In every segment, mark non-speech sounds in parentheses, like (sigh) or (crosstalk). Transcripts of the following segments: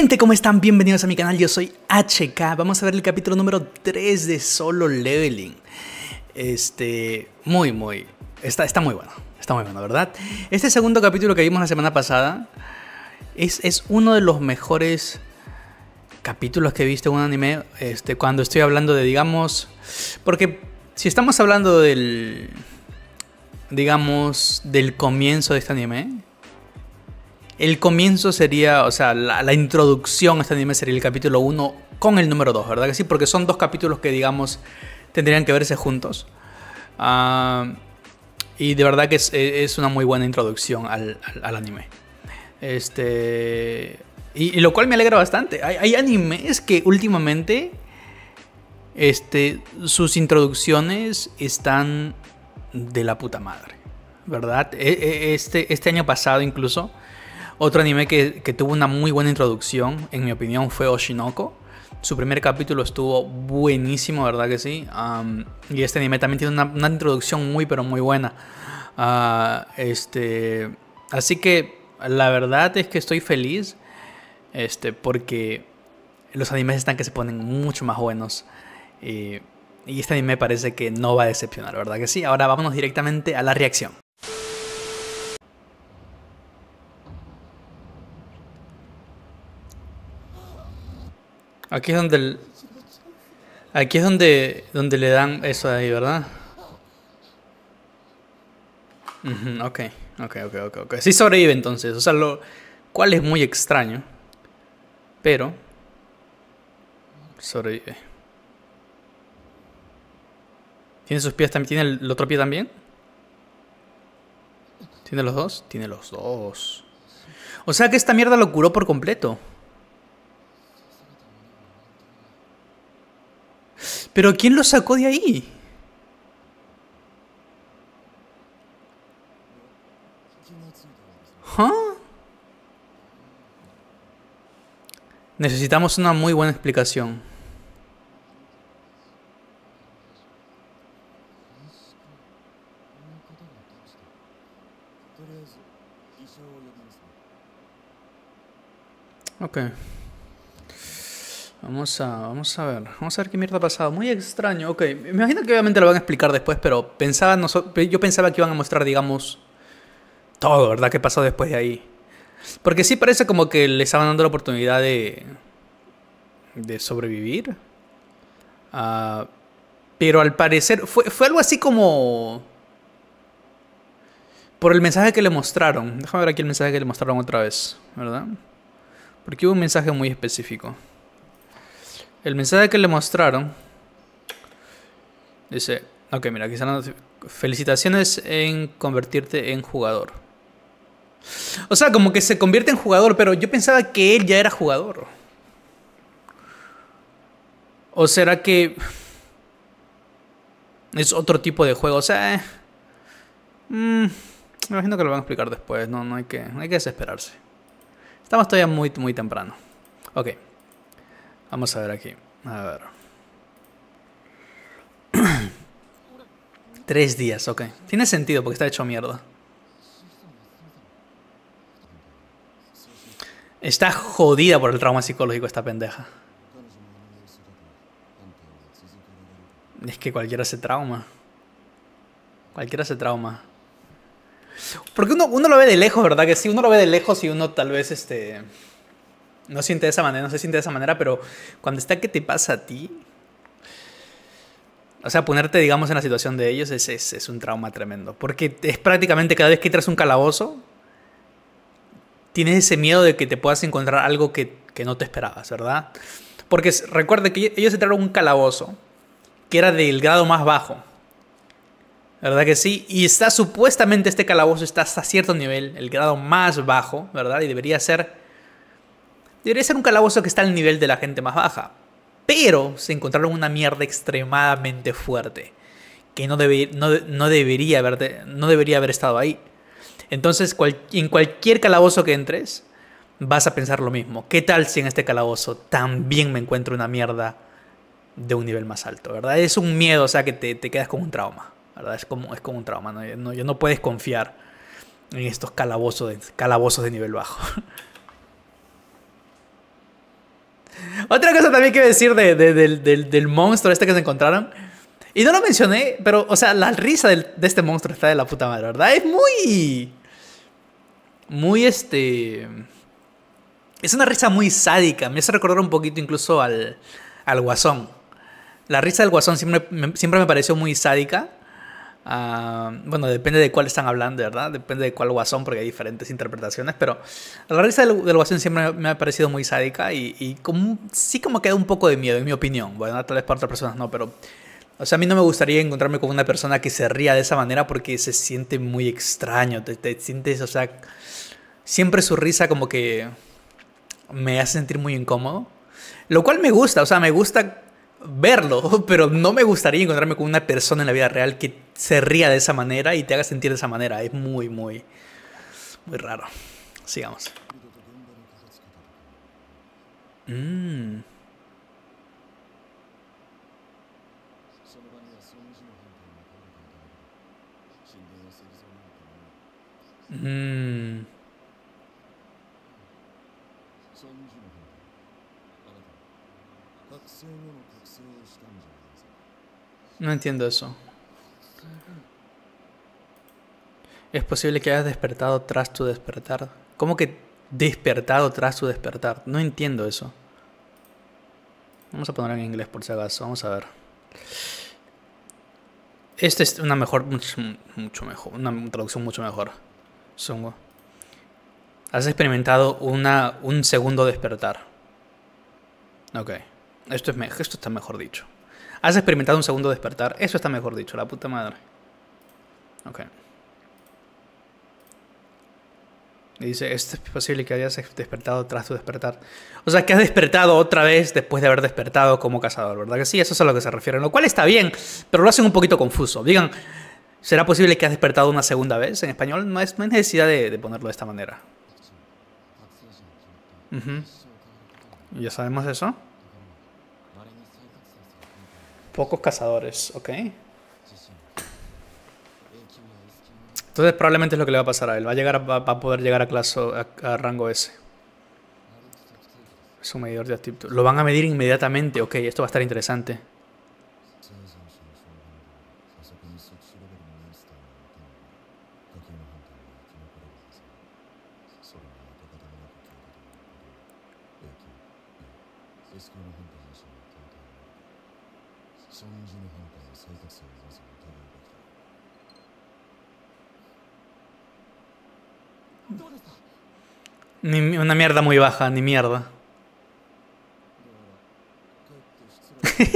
gente, ¿cómo están? Bienvenidos a mi canal, yo soy HK. Vamos a ver el capítulo número 3 de Solo Leveling. Este, muy, muy... Está, está muy bueno, está muy bueno, ¿verdad? Este segundo capítulo que vimos la semana pasada es, es uno de los mejores capítulos que he visto en un anime. Este, cuando estoy hablando de, digamos... Porque si estamos hablando del... Digamos, del comienzo de este anime, el comienzo sería, o sea, la, introducción a este anime sería el capítulo 1 con el número 2, ¿verdad que sí? Porque son dos capítulos que, digamos, tendrían que verse juntos. Ah, y de verdad que es, una muy buena introducción al, anime. Este. Y, lo cual me alegra bastante. Hay, hay, animes que últimamente. Este. Sus introducciones están. de la puta madre. ¿Verdad? E, e, este, este año pasado incluso. Otro anime que, tuvo una muy buena introducción, en mi opinión, fue Oshinoko. Su primer capítulo estuvo buenísimo, ¿verdad que sí? y este anime también tiene una, introducción muy, pero muy buena. Ah, este, así que la verdad es que estoy feliz este, porque los animes están que se ponen mucho más buenos. Y, eh, y este anime parece que no va a decepcionar, ¿verdad que sí? Ahora vámonos directamente a la reacción. Aquí es donde el, aquí es donde donde le dan eso de ahí, ¿verdad? okay, ok, ok, ok, Sí sobrevive entonces, o sea, lo cual es muy extraño, pero sobrevive. ¿Tiene sus pies también? ¿Tiene el otro pie también? ¿Tiene los dos? Tiene los dos. O sea que esta mierda lo curó por completo. Pero ¿quién lo sacó de ahí? Necesitamos una muy buena explicación. Okay. Vamos a, vamos a ver, vamos a ver qué mierda ha pasado. Muy extraño, ok. Me imagino que obviamente lo van a explicar después, pero pensaba, yo pensaba que iban a mostrar, digamos, todo, ¿verdad? ¿Qué pasó después de ahí? Porque sí parece como que le estaban dando la oportunidad de, de sobrevivir. Ah, pero al parecer fue, fue algo así como... Por el mensaje que le mostraron. Déjame ver aquí el mensaje que le mostraron otra vez, ¿verdad? Porque hubo un mensaje muy específico. El mensaje que le mostraron dice, ok, mira, aquí no. felicitaciones en convertirte en jugador. O sea, como que se convierte en jugador, pero yo pensaba que él ya era jugador. ¿O será que es otro tipo de juego? O sea, eh, mm, me imagino que lo van a explicar después, no, no, hay, que, hay que desesperarse. Estamos todavía muy, muy temprano. Ok. Vamos a ver aquí. A ver. (clears throat) Tres días, ok. Tiene sentido porque está hecho mierda. Está jodida por el trauma psicológico esta pendeja. Es que cualquiera se trauma. Cualquiera se trauma. Porque uno, lo ve de lejos, ¿verdad? Que si uno lo ve de lejos y uno tal vez este no siente de esa manera, no se siente de esa manera, pero cuando está que te pasa a ti, o sea, ponerte, digamos, en la situación de ellos es, es, es, un trauma tremendo. Porque es prácticamente cada vez que entras un calabozo, tienes ese miedo de que te puedas encontrar algo que, no te esperabas, ¿verdad? Porque recuerda que ellos entraron un calabozo que era del grado más bajo. ¿Verdad que sí? Y está supuestamente este calabozo está hasta cierto nivel, el grado más bajo, ¿verdad? Y debería ser Debería ser un calabozo que está al nivel de la gente más baja. Pero se encontraron una mierda extremadamente fuerte. Que no, no, debería, haber, no debería haber estado ahí. Entonces, en cualquier calabozo que entres, vas a pensar lo mismo. ¿Qué tal si en este calabozo también me encuentro una mierda de un nivel más alto? ¿Verdad? Es un miedo, o sea, que te, te quedas con un trauma. ¿Verdad? Es como, es como un trauma. ¿no? No, no puedes confiar en estos calabozos calabozos de nivel bajo. (laughs) Otra cosa también que decir de, del, monstruo este que se encontraron. Y no lo mencioné, pero, o sea, la risa de este monstruo está de la puta madre, ¿verdad? Es muy. Muy este. Es una risa muy sádica. Me hace recordar un poquito incluso al, al guasón. La risa del guasón siempre, siempre me pareció muy sádica. Ah, bueno, depende de cuál están hablando, ¿verdad? Depende de cuál guasón, porque hay diferentes interpretaciones, pero la risa del, del guasón siempre me ha parecido muy sádica y, y como, sí como queda un poco de miedo, en mi opinión. Bueno, tal vez para otras personas no, pero... O sea, a mí no me gustaría encontrarme con una persona que se ría de esa manera porque se siente muy extraño, te sientes, o sea... Siempre su risa como que me hace sentir muy incómodo. Lo cual me gusta, o sea, me gusta verlo, (laughs) pero no me gustaría encontrarme con una persona en la vida real que se ría de esa manera y te haga sentir de esa manera. Es muy, muy, muy raro. Sigamos. Mmm... No entiendo eso. Es posible que hayas despertado tras tu despertar. ¿Cómo que despertado tras tu despertar? No entiendo eso. Vamos a ponerlo en inglés por si acaso. Vamos a ver. Esta es una mejor, mucho, mejor, una traducción mucho mejor. Sungo. Has experimentado una, un segundo despertar. Ok. Esto, es, esto está mejor dicho. Has experimentado un segundo despertar. Eso está mejor dicho, la puta madre. Ok. Y dice, es posible que hayas despertado tras tu despertar. O sea, que has despertado otra vez después de haber despertado como cazador, ¿verdad? Que sí, eso es a lo que se refiere. Lo cual está bien, pero lo hacen un poquito confuso. Digan, ¿será posible que has despertado una segunda vez? En español no, es, hay necesidad de, ponerlo de esta manera. ¿Ya sabemos eso? Pocos cazadores, ok. Entonces probablemente es lo que le va a pasar a él. Va a, llegar a, poder llegar a, clase, a, rango S. un medidor de actitud. Lo van a medir inmediatamente. Ok, esto va a estar interesante. Ni, una mierda muy baja, ni mierda. (laughs)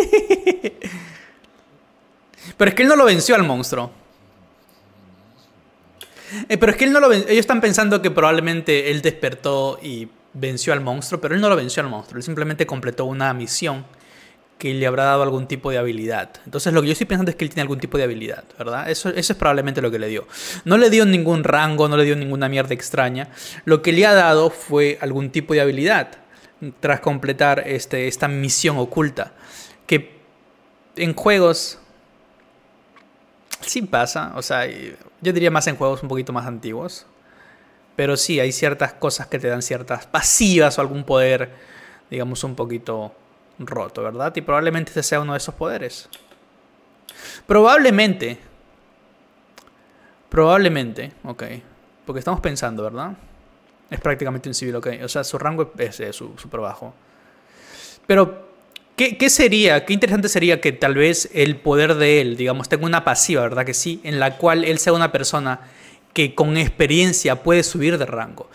Pero es que él no lo venció al monstruo. Eh, pero es que él no lo Ellos están pensando que probablemente él despertó y venció al monstruo, pero él no lo venció al monstruo. Él simplemente completó una misión que le habrá dado algún tipo de habilidad. Entonces lo que yo estoy pensando es que él tiene algún tipo de habilidad, ¿verdad? Eso, es probablemente lo que le dio. No le dio ningún rango, no le dio ninguna mierda extraña. Lo que le ha dado fue algún tipo de habilidad tras completar este, esta misión oculta. Que en juegos sí pasa, o sea, yo diría más en juegos un poquito más antiguos. Pero sí, hay ciertas cosas que te dan ciertas pasivas o algún poder, digamos, un poquito roto, ¿verdad? Y probablemente este sea uno de esos poderes. Probablemente. Probablemente, ok. Porque estamos pensando, ¿verdad? Es prácticamente un civil, ok. O sea, su rango es súper bajo. Pero, ¿qué, ¿qué, sería? Qué interesante sería que tal vez el poder de él, digamos, tenga una pasiva, ¿verdad? Que sí, en la cual él sea una persona que con experiencia puede subir de rango.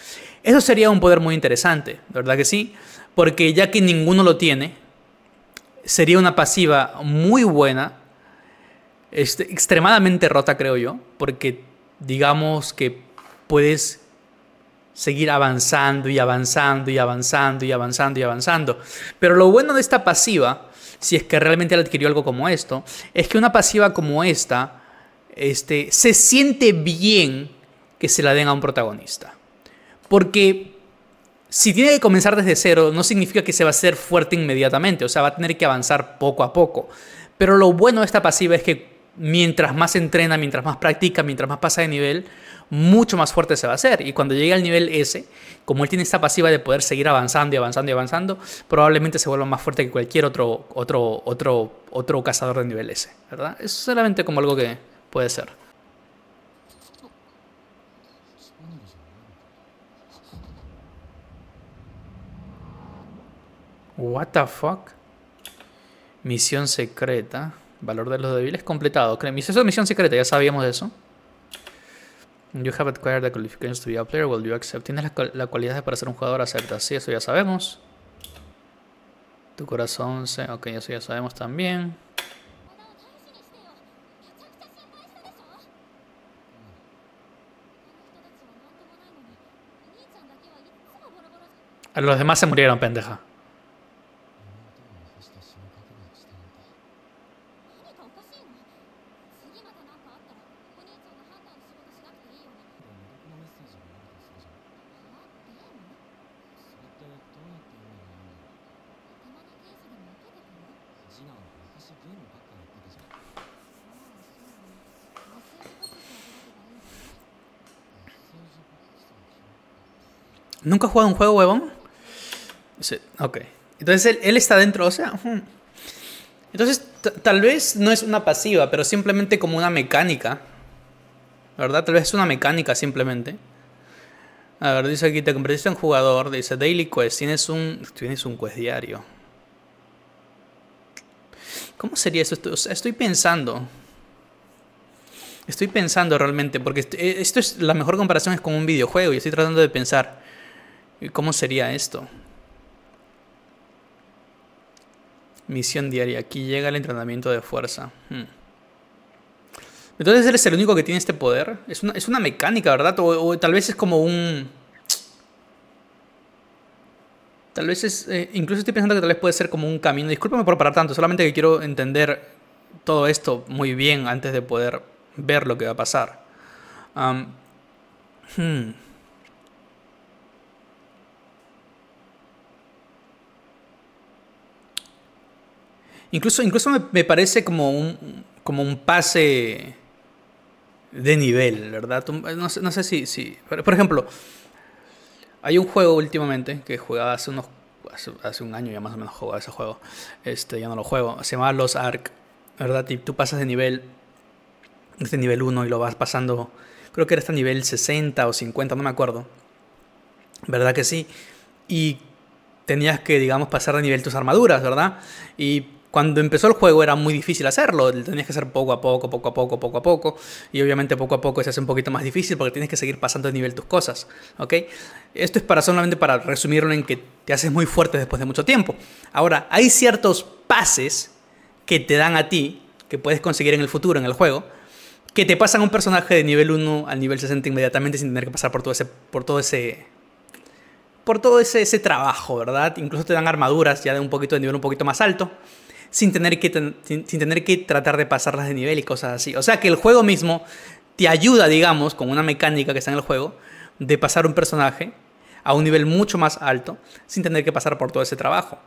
Eso sería un poder muy interesante, ¿verdad que sí? Porque ya que ninguno lo tiene, sería una pasiva muy buena, este, extremadamente rota creo yo, porque digamos que puedes seguir avanzando y avanzando y avanzando y avanzando y avanzando. Pero lo bueno de esta pasiva, si es que realmente adquirió algo como esto, es que una pasiva como esta este, se siente bien que se la den a un protagonista. Porque si tiene que comenzar desde cero, no significa que se va a ser fuerte inmediatamente, o sea, va a tener que avanzar poco a poco. Pero lo bueno de esta pasiva es que mientras más entrena, mientras más practica, mientras más pasa de nivel, mucho más fuerte se va a hacer. Y cuando llegue al nivel S, como él tiene esta pasiva de poder seguir avanzando y avanzando y avanzando, probablemente se vuelva más fuerte que cualquier otro, otro, otro, otro cazador de nivel S, ¿verdad? Es solamente como algo que puede ser. What the fuck? Misión secreta. Valor de los débiles completado. Eso es misión secreta, ya sabíamos de eso. You have acquired the qualifications to be a player. Will you accept? Tienes la, cualidad de para ser un jugador, acepta. Sí, eso ya sabemos. Tu corazón se... Ok, eso ya sabemos también. los demás se murieron, pendeja. ¿Nunca has jugado un juego, huevón? Sí, ok. Entonces él, está dentro, o sea. Entonces, tal vez no es una pasiva, pero simplemente como una mecánica. ¿Verdad? Tal vez es una mecánica simplemente. A ver, dice aquí, te convertiste en jugador, dice Daily Quest, tienes un, tienes un quest diario. ¿Cómo sería eso? Estoy, pensando. Estoy pensando realmente, porque esto, eh, esto es la mejor comparación es con un videojuego y estoy tratando de pensar. ¿Cómo sería esto? Misión diaria. Aquí llega el entrenamiento de fuerza. Hmm. Entonces eres el único que tiene este poder. Es una, mecánica, ¿verdad? O, tal vez es como un... Tal vez es... Eh, incluso estoy pensando que tal vez puede ser como un camino. Discúlpame por parar tanto. Solamente que quiero entender todo esto muy bien antes de poder ver lo que va a pasar. hmm. Incluso, incluso me, parece como un, como un pase de nivel, ¿verdad? No sé, no sé si, si, Por ejemplo, hay un juego últimamente que jugaba hace unos. Hace, un año ya más o menos jugaba ese juego. Este, ya no lo juego. Se llamaba Los arc, ¿verdad? Y tú pasas de nivel. Este nivel 1 y lo vas pasando. Creo que era hasta nivel 60 o 50, no me acuerdo. ¿Verdad que sí? Y tenías que, digamos, pasar de nivel tus armaduras, ¿verdad? Y cuando empezó el juego era muy difícil hacerlo, tenías que hacer poco a poco, poco a poco, poco a poco, y obviamente poco a poco se hace un poquito más difícil porque tienes que seguir pasando de nivel tus cosas, ¿ok? Esto es para solamente para resumirlo en que te haces muy fuerte después de mucho tiempo. Ahora, hay ciertos pases que te dan a ti, que puedes conseguir en el futuro, en el juego, que te pasan un personaje de nivel 1 al nivel 60 inmediatamente sin tener que pasar por todo ese... Por todo ese por todo ese, ese trabajo, ¿verdad? Incluso te dan armaduras ya de un poquito de nivel un poquito más alto sin tener, que sin, tener que tratar de pasarlas de nivel y cosas así. O sea que el juego mismo te ayuda, digamos, con una mecánica que está en el juego, de pasar un personaje a un nivel mucho más alto sin tener que pasar por todo ese trabajo.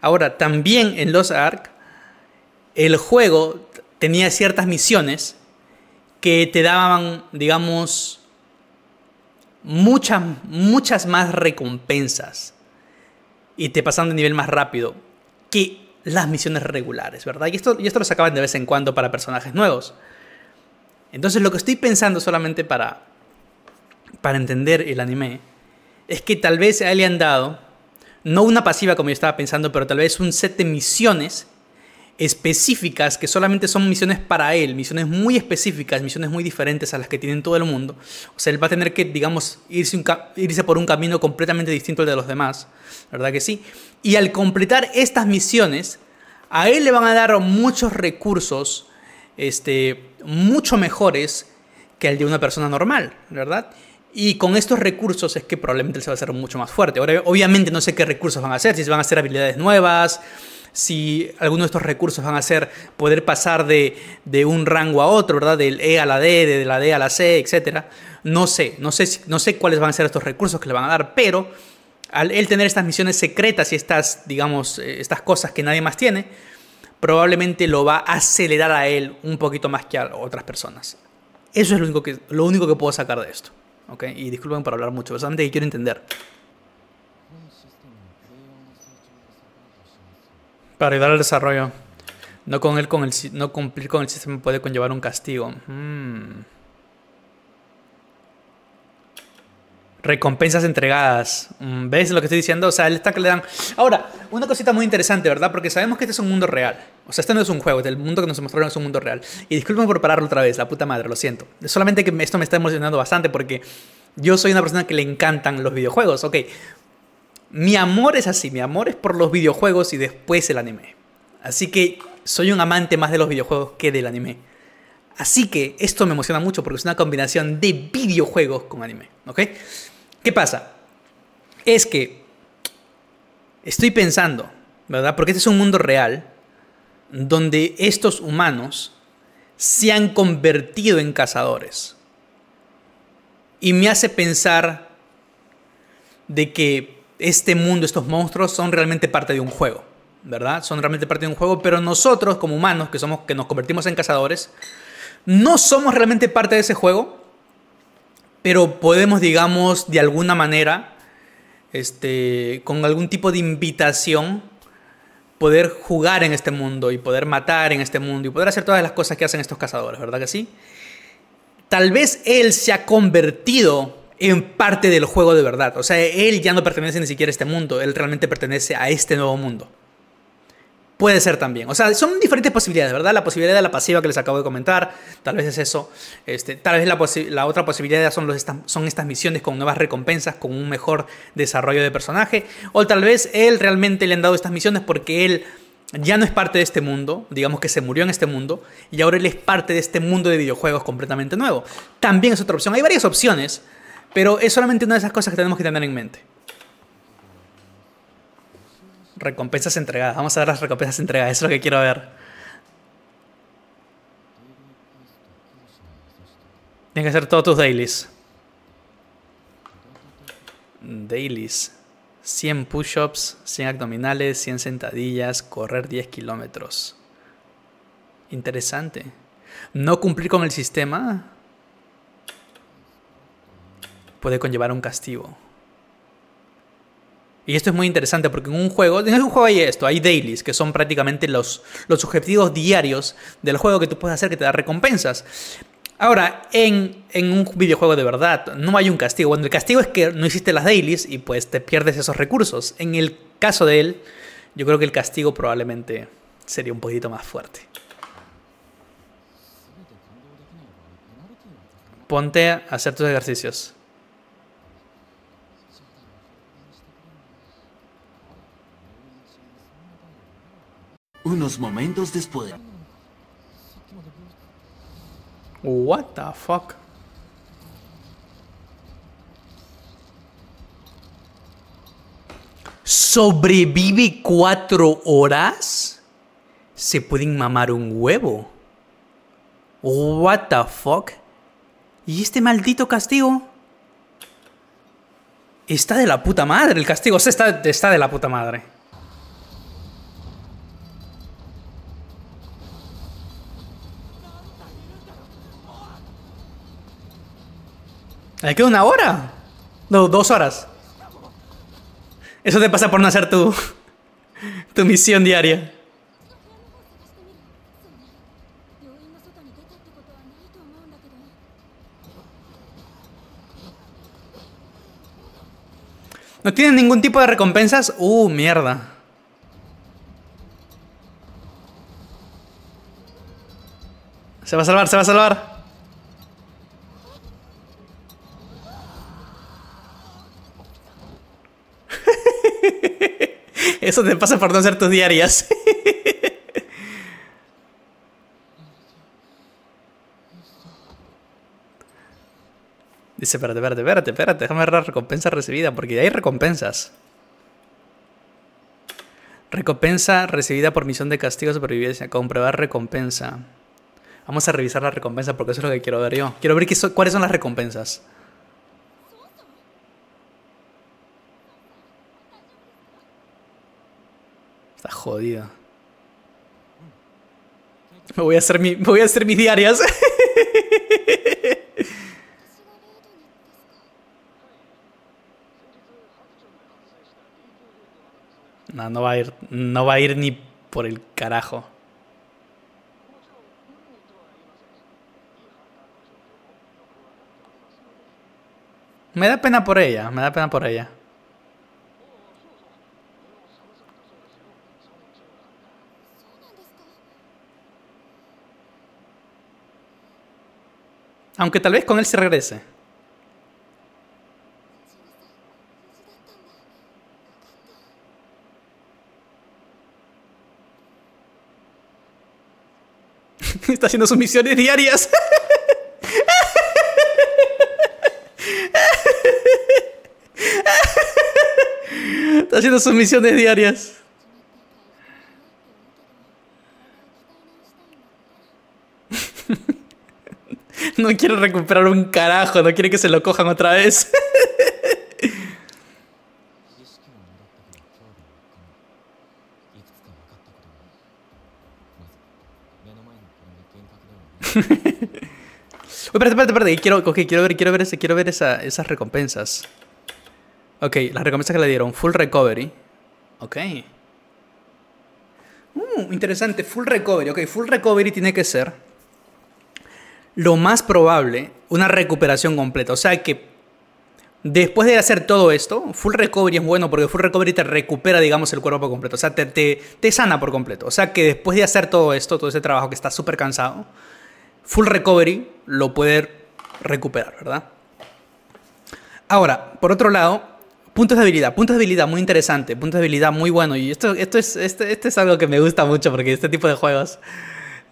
Ahora, también en los arc el juego tenía ciertas misiones que te daban, digamos, muchas, muchas más recompensas y te pasaban de nivel más rápido. Que las misiones regulares, ¿verdad? Y esto, y esto lo sacaban de vez en cuando para personajes nuevos. Entonces lo que estoy pensando solamente para, para entender el anime es que tal vez a él le han dado, no una pasiva como yo estaba pensando, pero tal vez un set de misiones específicas que solamente son misiones para él, misiones muy específicas, misiones muy diferentes a las que tienen todo el mundo. O sea, él va a tener que, digamos, irse, un irse por un camino completamente distinto al de los demás, ¿verdad que sí? Y al completar estas misiones, a él le van a dar muchos recursos, este, mucho mejores que el de una persona normal, ¿verdad? Y con estos recursos es que probablemente él se va a hacer mucho más fuerte. Ahora, obviamente no sé qué recursos van a hacer, si van a hacer habilidades nuevas, si alguno de estos recursos van a ser poder pasar de, un rango a otro, ¿verdad? Del E a la D, de la D a la C, etc. No sé, no sé, no sé cuáles van a ser estos recursos que le van a dar, pero al él tener estas misiones secretas y estas, digamos, eh, estas cosas que nadie más tiene, probablemente lo va a acelerar a él un poquito más que a otras personas. Eso es lo único que, lo único que puedo sacar de esto. ¿okay? Y disculpen por hablar mucho, solamente quiero entender. Para ayudar al desarrollo. No, con él, con el, no cumplir con el sistema puede conllevar un castigo. Hmm. Recompensas entregadas. Mm, ¿Ves lo que estoy diciendo? O sea, el stack le dan. Ahora, una cosita muy interesante, ¿verdad? Porque sabemos que este es un mundo real. O sea, este no es un juego, el mundo que nos mostraron es un mundo real. Y disculpen por pararlo otra vez, la puta madre, lo siento. Solamente que esto me está emocionando bastante porque yo soy una persona que le encantan los videojuegos. Ok, mi amor es así, mi amor es por los videojuegos y después el anime. Así que soy un amante más de los videojuegos que del anime. Así que esto me emociona mucho porque es una combinación de videojuegos con anime, ¿ok? ¿Qué pasa? Es que estoy pensando, ¿verdad? Porque este es un mundo real donde estos humanos se han convertido en cazadores. Y me hace pensar de que este mundo, estos monstruos son realmente parte de un juego, ¿verdad? Son realmente parte de un juego, pero nosotros como humanos que somos que nos convertimos en cazadores no somos realmente parte de ese juego, pero podemos, digamos, de alguna manera este con algún tipo de invitación poder jugar en este mundo y poder matar en este mundo y poder hacer todas las cosas que hacen estos cazadores, ¿verdad que sí? Tal vez él se ha convertido en parte del juego de verdad. O sea, él ya no pertenece ni siquiera a este mundo, él realmente pertenece a este nuevo mundo. Puede ser también. O sea, son diferentes posibilidades, ¿verdad? La posibilidad de la pasiva que les acabo de comentar, tal vez es eso. Este, tal vez la, otra posibilidad son, los, son estas misiones con nuevas recompensas, con un mejor desarrollo de personaje. O tal vez él realmente le han dado estas misiones porque él ya no es parte de este mundo, digamos que se murió en este mundo, y ahora él es parte de este mundo de videojuegos completamente nuevo. También es otra opción. Hay varias opciones. Pero es solamente una de esas cosas que tenemos que tener en mente. Recompensas entregadas. Vamos a ver las recompensas entregadas. Eso es lo que quiero ver. Tienes que hacer todos tus dailies. Dailies. 100 push-ups, 100 abdominales, 100 sentadillas, correr 10 kilómetros. Interesante. No cumplir con el sistema puede conllevar un castigo. Y esto es muy interesante porque en un juego, en un juego hay esto, hay dailies, que son prácticamente los, los objetivos diarios del juego que tú puedes hacer que te da recompensas. Ahora, en, en, un videojuego de verdad no hay un castigo. Bueno, el castigo es que no hiciste las dailies y pues te pierdes esos recursos. En el caso de él, yo creo que el castigo probablemente sería un poquito más fuerte. Ponte a hacer tus ejercicios. Unos momentos después. What the fuck? ¿Sobrevive cuatro horas? Se pueden mamar un huevo. What the fuck? ¿Y este maldito castigo? Está de la puta madre, el castigo está de la puta madre. ¿Le queda una hora? No, dos horas. Eso te pasa por no hacer tu, (laughs) tu misión diaria. ¿No tienen ningún tipo de recompensas? Uh, mierda. Se va a salvar, se va a salvar. Eso te pasa por no hacer tus diarias. (laughs) Dice, espérate, espérate, espérate, espérate, déjame ver la recompensa recibida, porque hay recompensas. Recompensa recibida por misión de castigo de supervivencia. Comprobar recompensa. Vamos a revisar la recompensa porque eso es lo que quiero ver yo. Quiero ver qué cuáles son las recompensas. Está jodido. Me voy a hacer, mi, me voy a hacer mis diarias. (laughs) No, no va a ir, no va a ir ni por el carajo. Me da pena por ella, me da pena por ella. Aunque tal vez con él se regrese. (laughs) Está haciendo sus misiones diarias. (laughs) Está haciendo sus misiones diarias. (laughs) No quiere recuperar un carajo, no quiere que se lo cojan otra vez. (laughs) Uy, espérate, espérate, espérate. Quiero, quiero ver, quiero ver, ese, quiero ver esas recompensas. Ok, las recompensas que le dieron. Full recovery. Ok. Mm, interesante. Full recovery. Ok, full recovery tiene que ser lo más probable, una recuperación completa. O sea que después de hacer todo esto, full recovery es bueno porque full recovery te recupera, digamos, el cuerpo completo. O sea, te, sana por completo. O sea que después de hacer todo esto, todo ese trabajo que estás súper cansado, full recovery lo puede recuperar, ¿verdad? Ahora, por otro lado, puntos de habilidad. Puntos de habilidad muy interesante. Puntos de habilidad muy bueno. Y esto, esto, es, este, este es algo que me gusta mucho porque este tipo de juegos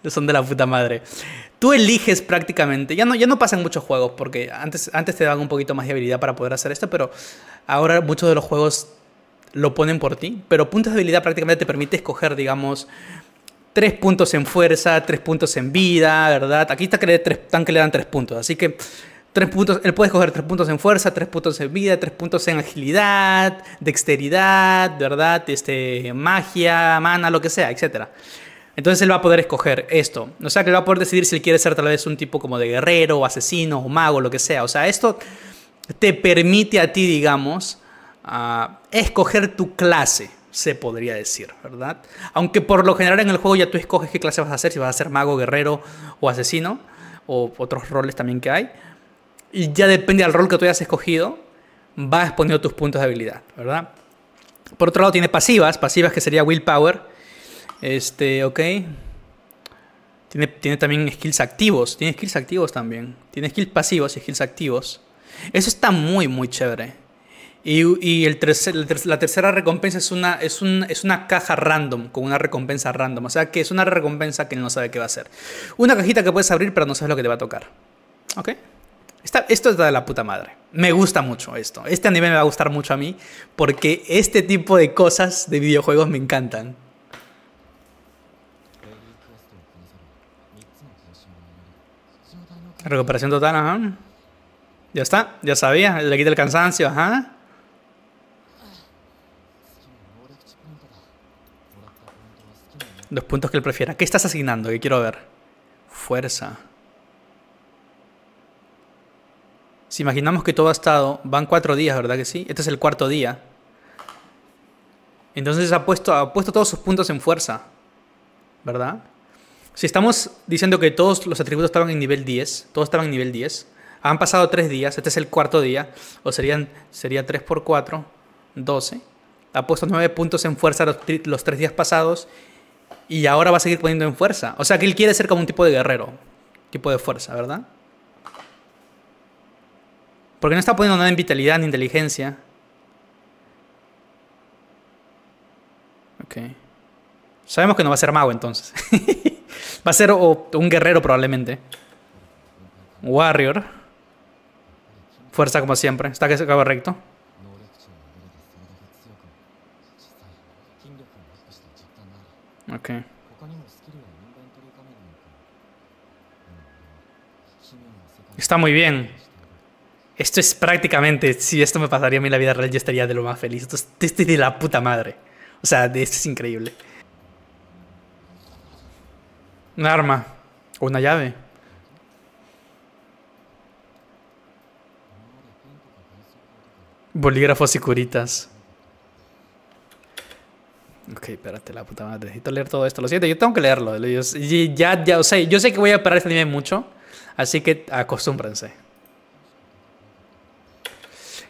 son de la puta madre tú eliges prácticamente, ya no, ya no pasa en muchos juegos, porque antes, antes te daban un poquito más de habilidad para poder hacer esto, pero ahora muchos de los juegos lo ponen por ti, pero puntos de habilidad prácticamente te permite escoger, digamos, tres puntos en fuerza, tres puntos en vida, ¿verdad? Aquí está que le, le dan tres puntos, así que tres puntos, él puede escoger tres puntos en fuerza, tres puntos en vida, tres puntos en agilidad, dexteridad, ¿verdad? Este, magia, mana, lo que sea, etcétera. Entonces él va a poder escoger esto. O sea, que él va a poder decidir si él quiere ser tal vez un tipo como de guerrero, o asesino, o mago, lo que sea. O sea, esto te permite a ti, digamos, escoger tu clase, se podría decir, ¿verdad? Aunque por lo general en el juego ya tú escoges qué clase vas a hacer, si vas a ser mago, guerrero o asesino, o otros roles también que hay. Y ya depende del rol que tú hayas escogido, vas poniendo tus puntos de habilidad, ¿verdad? Por otro lado, tiene pasivas, pasivas que sería willpower este, ok. Tiene, tiene, también skills activos. Tiene skills activos también. Tiene skills pasivos y skills activos. Eso está muy, muy chévere. Y, el la tercera recompensa es una, es, un, es una caja random, con una recompensa random. O sea que es una recompensa que no sabe qué va a ser. Una cajita que puedes abrir, pero no sabes lo que te va a tocar. ¿Ok? está esto está de la puta madre. Me gusta mucho esto. Este anime me va a gustar mucho a mí, porque este tipo de cosas de videojuegos me encantan. Recuperación total, ajá. Ya está, ya sabía. Le quita el cansancio, ajá. Dos puntos que él prefiera. ¿Qué estás asignando? Que quiero ver. Fuerza. Si imaginamos que todo ha estado, van cuatro días, ¿verdad que sí? Este es el cuarto día. Entonces ha puesto, ha puesto todos sus puntos en fuerza, ¿verdad? Si estamos diciendo que todos los atributos estaban en nivel 10, todos estaban en nivel 10, han pasado 3 días, este es el cuarto día, o serían, sería 3 por 4, 12. Ha puesto 9 puntos en fuerza los, 3 días pasados y ahora va a seguir poniendo en fuerza. O sea que él quiere ser como un tipo de guerrero, tipo de fuerza, ¿verdad? Porque no está poniendo nada en vitalidad ni inteligencia. Ok. Sabemos que no va a ser mago entonces. (laughs) Va a ser un guerrero probablemente. Warrior. Fuerza como siempre. Está que se acaba recto. Ok. Está muy bien. Esto es prácticamente, si esto me pasaría a mí la vida real, yo estaría de lo más feliz. Esto es, de la puta madre. O sea, esto es increíble. Un arma. O una llave. Bolígrafos y curitas. Ok, espérate, la puta madre. Necesito leer todo esto. Lo siento, yo tengo que leerlo. Yo, ya, ya, yo sé que voy a parar este anime mucho. Así que acostúmbrense.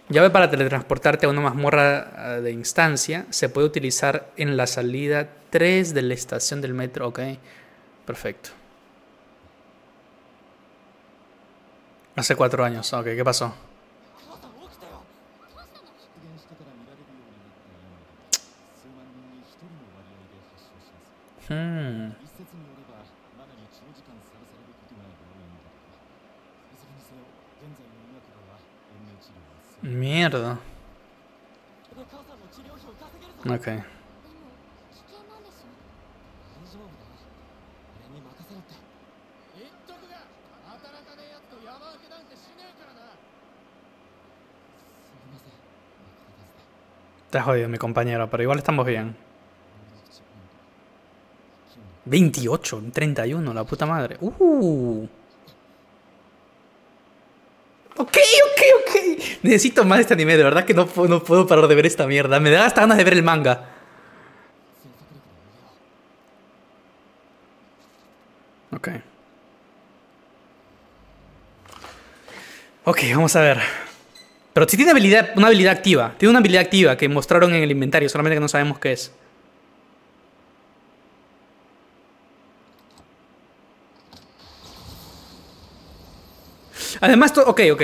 Llave para teletransportarte a una mazmorra ah, de instancia. Se puede utilizar en la salida 3 de la estación del metro. Ok. Perfecto. Hace cuatro años. Ok, ¿qué pasó? Hmm. Mierda. Okay. Te has jodido, mi compañero, pero igual estamos bien. 28, 31, la puta madre. Uh. Ok, ok, ok. Necesito más este anime, de verdad que no, no puedo parar de ver esta mierda. Me da hasta ganas de ver el manga. Ok. Ok, vamos a ver. Pero si tiene habilidad, una habilidad activa. Tiene una habilidad activa que mostraron en el inventario, solamente que no sabemos qué es. Además, ok, ok.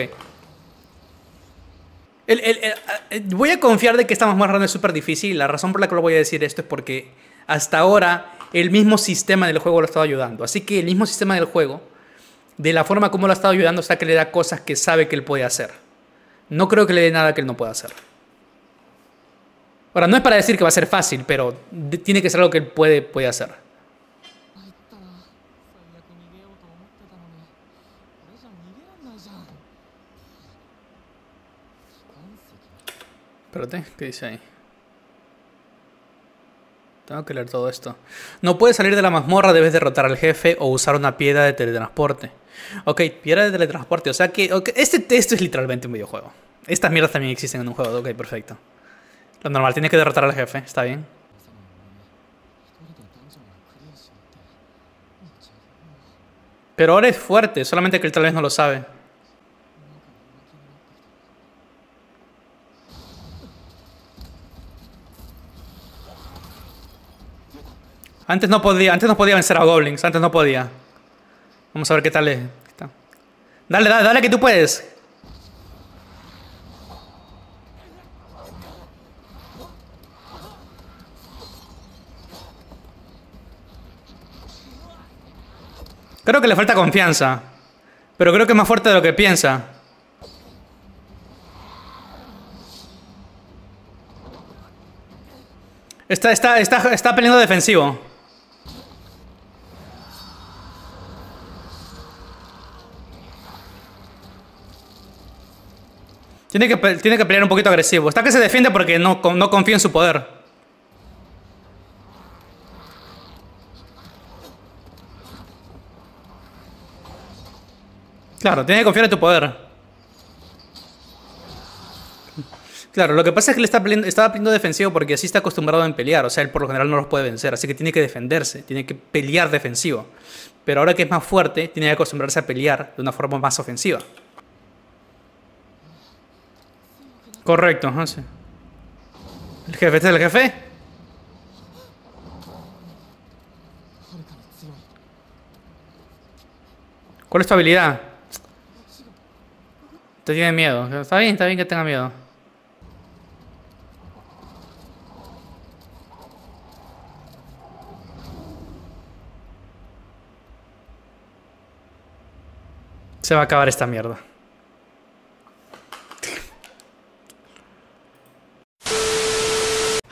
Ah, eh, voy a confiar de que estamos más rando es súper difícil. La razón por la que lo voy a decir esto es porque hasta ahora el mismo sistema del juego lo ha estado ayudando. Así que el mismo sistema del juego, de la forma como lo ha estado ayudando, está que le da cosas que sabe que él puede hacer no creo que le dé nada que él no pueda hacer. Ahora, no es para decir que va a ser fácil, pero tiene que ser algo que él puede, puede hacer. Espérate, ¿qué dice ahí? Tengo que leer todo esto. No puedes salir de la mazmorra, debes derrotar al jefe o usar una piedra de teletransporte. Ok, piedra de teletransporte. O sea que este texto es literalmente un videojuego. Estas mierdas también existen en un juego. Ok, perfecto. Lo normal, tienes que derrotar al jefe. Está bien. Pero ahora es fuerte, solamente que él tal vez no lo sabe. Antes no podía, antes no podía vencer a goblins, antes no podía. Vamos a ver qué tal es. Dale, dale, dale que tú puedes. Creo que le falta confianza. Pero creo que es más fuerte de lo que piensa. Está, está, está, está peleando defensivo. Tiene que, tiene que pelear un poquito agresivo. Está que se defiende porque no, no confía en su poder. Claro, tiene que confiar en tu poder. Claro, lo que pasa es que le está peleando, defensivo porque así está acostumbrado a pelear. O sea, él por lo general no los puede vencer. Así que tiene que defenderse, tiene que pelear defensivo. Pero ahora que es más fuerte, tiene que acostumbrarse a pelear de una forma más ofensiva. Correcto, no El jefe, este es el jefe. ¿Cuál es tu habilidad? Te tiene miedo. Está bien, está bien que tenga miedo. Se va a acabar esta mierda.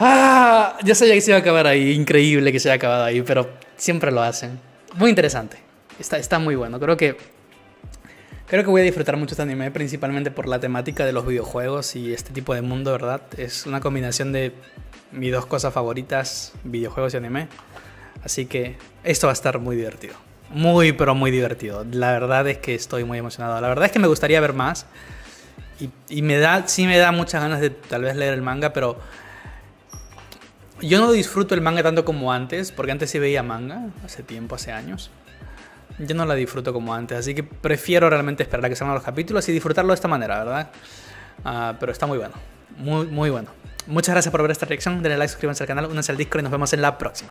Ah, yo sabía que se iba a acabar ahí, increíble que se haya acabado ahí, pero siempre lo hacen. Muy interesante. Está, está muy bueno. Creo que Creo que voy a disfrutar mucho este anime, principalmente por la temática de los videojuegos y este tipo de mundo, ¿verdad? Es una combinación de mis dos cosas favoritas, videojuegos y anime. Así que esto va a estar muy divertido. Muy, pero muy divertido. La verdad es que estoy muy emocionado. La verdad es que me gustaría ver más. Y, y me da, sí me da muchas ganas de tal vez leer el manga, pero yo no disfruto el manga tanto como antes, porque antes sí veía manga, hace tiempo, hace años. Yo no la disfruto como antes, así que prefiero realmente esperar a que salgan los capítulos y disfrutarlo de esta manera, ¿verdad? Ah, pero está muy bueno, muy, muy bueno. Muchas gracias por ver esta reacción, denle like, suscríbanse al canal, únanse al Discord y nos vemos en la próxima.